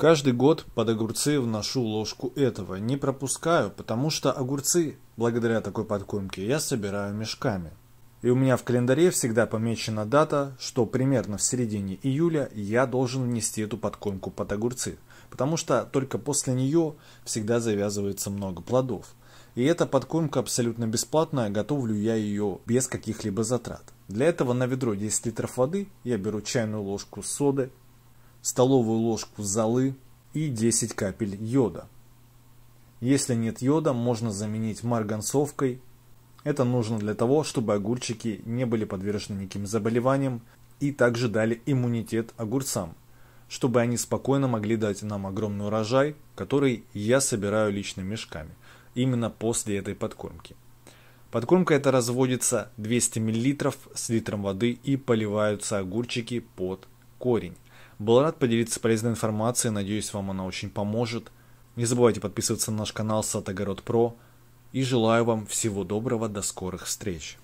Каждый год под огурцы вношу ложку этого. Не пропускаю, потому что огурцы, благодаря такой подкормке, я собираю мешками. И у меня в календаре всегда помечена дата, что примерно в середине июля я должен внести эту подкормку под огурцы. Потому что только после нее всегда завязывается много плодов. И эта подкормка абсолютно бесплатная, готовлю я ее без каких-либо затрат. Для этого на ведро 10 литров воды я беру чайную ложку соды, столовую ложку золы и 10 капель йода. Если нет йода, можно заменить марганцовкой. Это нужно для того, чтобы огурчики не были подвержены никаким заболеваниям и также дали иммунитет огурцам, чтобы они спокойно могли дать нам огромный урожай, который я собираю лично мешками, именно после этой подкормки. Подкормка эта разводится 200 мл с литром воды и поливаются огурчики под корень. Был рад поделиться полезной информацией, надеюсь, вам она очень поможет. Не забывайте подписываться на наш канал Сатогород Про. И желаю вам всего доброго, до скорых встреч.